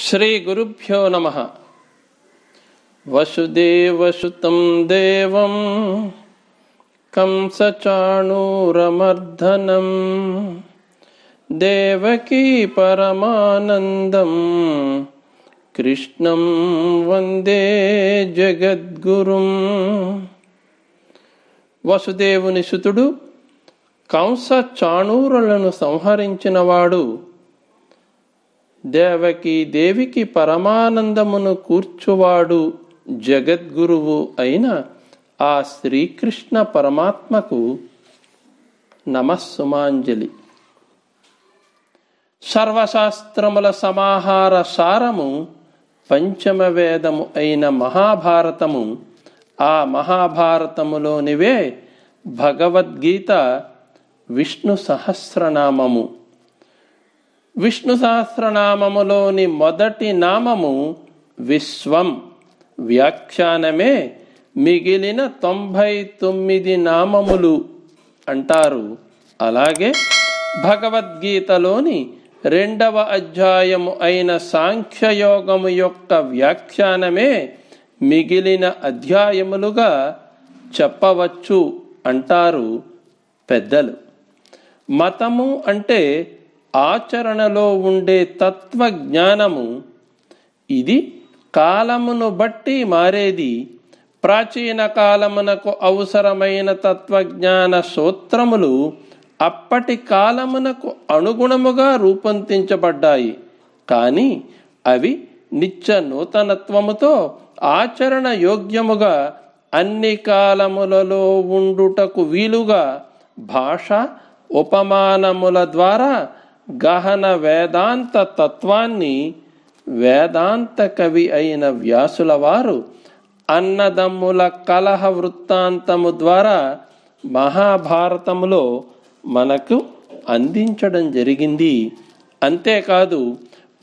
శ్రీ గురుభ్యో నమ వసుదేవసుతం దేవం కంసచాణూరమర్దనం దేవకీ పరమానందం కృష్ణం వందే జగద్గురుం వసుదేవుని సుతుడు కంస చాణూరులను సంహరించినవాడు దేవకి దేవికి పరమానందమును కూర్చువాడు జగద్గురువు అయిన ఆ శ్రీకృష్ణ పరమాత్మకు నమస్సుమాంజలి సర్వశాస్త్రముల సమాహార సారము పంచమ వేదము అయిన మహాభారతము ఆ మహాభారతములోనివే భగవద్గీత విష్ణు సహస్రనామము విష్ణు సహస్రనామములోని మొదటి నామము విశ్వం వ్యాఖ్యానమే మిగిలిన తొంభై తొమ్మిది నామములు అంటారు అలాగే భగవద్గీతలోని రెండవ అధ్యాయము అయిన సాంఖ్యయోగము యొక్క వ్యాఖ్యానమే మిగిలిన అధ్యాయములుగా చెప్పవచ్చు అంటారు పెద్దలు మతము అంటే ఆచరణలో ఉండే తత్వజ్ఞానము ఇది కాలమును బట్టి మారేది ప్రాచీన కాలమునకు అవసరమైన తత్వజ్ఞాన సూత్రములు అప్పటి కాలమునకు అనుగుణముగా రూపొందించబడ్డాయి కానీ అవి నిత్య నూతనత్వముతో ఆచరణ యోగ్యముగా అన్ని కాలములలో ఉండుటకు వీలుగా భాష ఉపమానముల ద్వారా గహన వేదాంత తత్వాన్ని వేదాంత కవి అయిన వ్యాసుల వారు అన్నదమ్ముల కలహ వృత్తాంతము ద్వారా మహాభారతములో మనకు అందించడం జరిగింది అంతేకాదు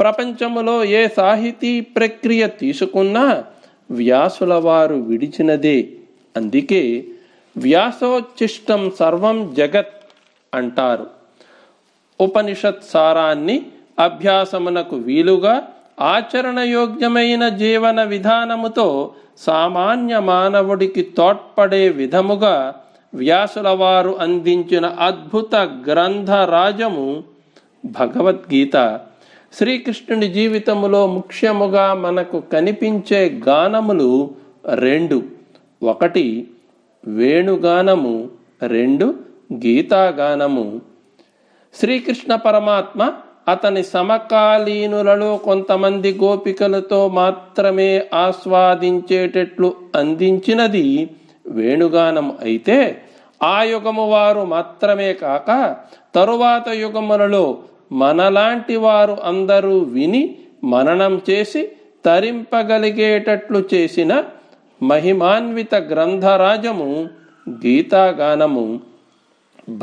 ప్రపంచములో ఏ సాహితీ ప్రక్రియ తీసుకున్నా వ్యాసుల వారు విడిచినదే అందుకే వ్యాసోచిష్టం సర్వం జగత్ అంటారు ఉపనిషత్ సారాన్ని అభ్యాసమునకు వీలుగా ఆచరణయోగ్యమైన జీవన విధానముతో సామాన్య మానవుడికి తోడ్పడే విధముగా వ్యాసుల వారు అందించిన అద్భుత గ్రంథరాజము భగవద్గీత శ్రీకృష్ణుని జీవితములో ముఖ్యముగా మనకు కనిపించే గానములు రెండు ఒకటి వేణుగానము రెండు గీతాగానము శ్రీకృష్ణ పరమాత్మ అతని సమకాలీనులలో కొంతమంది గోపికలతో మాత్రమే ఆస్వాదించేటట్లు అందించినది వేణుగానం అయితే ఆ యుగము వారు మాత్రమే కాక తరువాత యుగములలో మనలాంటి వారు అందరూ విని మననం చేసి తరింపగలిగేటట్లు చేసిన మహిమాన్విత గ్రంథరాజము గీతాగానము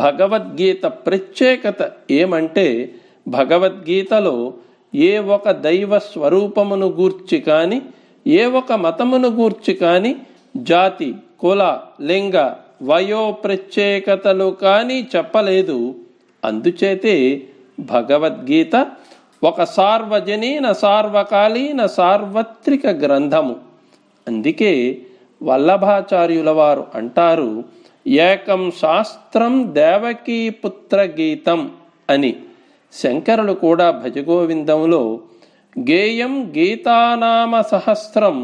భగవద్గీత ప్రత్యేకత ఏమంటే భగవద్గీతలో ఏ ఒక దైవ స్వరూపమును గూర్చి కానీ ఏ ఒక మతమును గూర్చి కానీ జాతి కుల లింగ వయో ప్రత్యేకతలు కానీ చెప్పలేదు అందుచేతే భగవద్గీత ఒక సార్వజనీన సార్వకాలీన సార్వత్రిక గ్రంథము అందుకే వల్లభాచార్యుల వారు అంటారు ఏకం శాస్త్రం దేవకీపుత్ర గీతం అని శంకరులు కూడా భజగోవిందంలో గేయం గీతానామ సహస్రం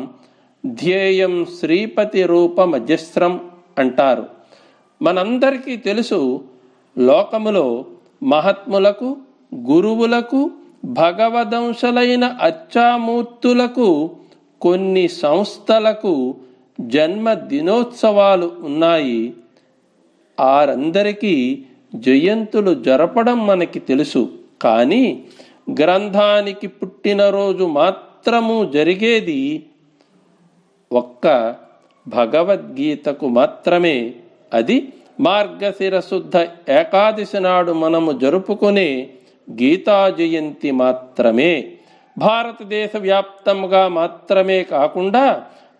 ధ్యేయం శ్రీపతి రూప మధ్యస్త్రం అంటారు మనందరికీ తెలుసు లోకములో మహాత్ములకు గురువులకు భగవదంశలైన అచ్చామూర్తులకు కొన్ని సంస్థలకు జన్మ దినోత్సవాలు ఉన్నాయి ఆరందరికీ జయంతులు జరపడం మనకి తెలుసు కానీ గ్రంథానికి పుట్టినరోజు మాత్రము జరిగేది ఒక్క భగవద్గీతకు మాత్రమే అది మార్గశిర శుద్ధ ఏకాదశి నాడు మనము జరుపుకునే గీతా జయంతి మాత్రమే భారతదేశ వ్యాప్తముగా మాత్రమే కాకుండా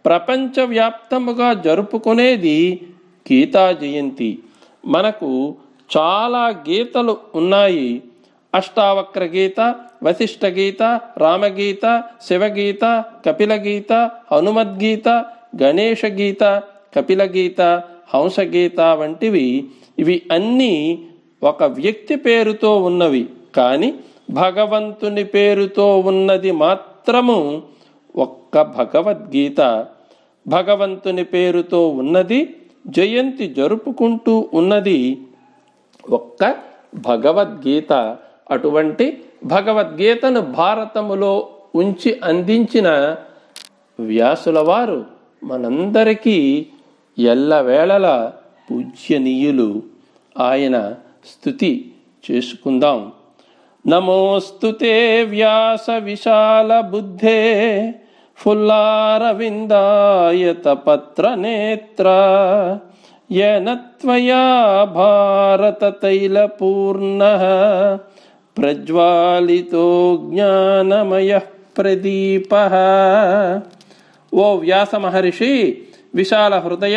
ప్రపంచవ్యాప్తముగా జరుపుకునేది గీతా జయంతి మనకు చాలా గీతలు ఉన్నాయి అష్టావక్ర గీత వశిష్ట గీత రామగీత శివగీత కపిలగీత హనుమద్గీత గణేష గీత కపిలగీత హంసగీత వంటివి ఇవి అన్నీ ఒక వ్యక్తి పేరుతో ఉన్నవి కానీ భగవంతుని పేరుతో ఉన్నది మాత్రము ఒక్క భగవద్గీత భగవంతుని పేరుతో ఉన్నది జయంతి జరుపుకుంటూ ఉన్నది ఒక్క భగవద్గీత అటువంటి భగవద్గీతను భారతములో ఉంచి అందించిన వ్యాసుల వారు మనందరికీ ఎల్లవేళల పూజ్యనీయులు ఆయన స్థుతి చేసుకుందాం నమోస్తుతే వ్యాస విశాల బుద్ధే फुल्लारविन्दायतपत्रनेत्र येन त्वया भारततैलपूर्णः ప్రజ్వాలితో జ్ఞానమయ ప్రదీప ఓ వ్యాస మహర్షి విశాల హృదయ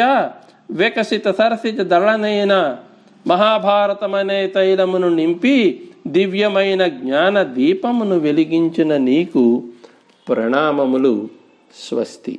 వికసిత సరసిత దళనైన మహాభారతమనే తైలమును నింపి దివ్యమైన జ్ఞాన దీపమును వెలిగించిన నీకు ప్రణామములు స్వస్తి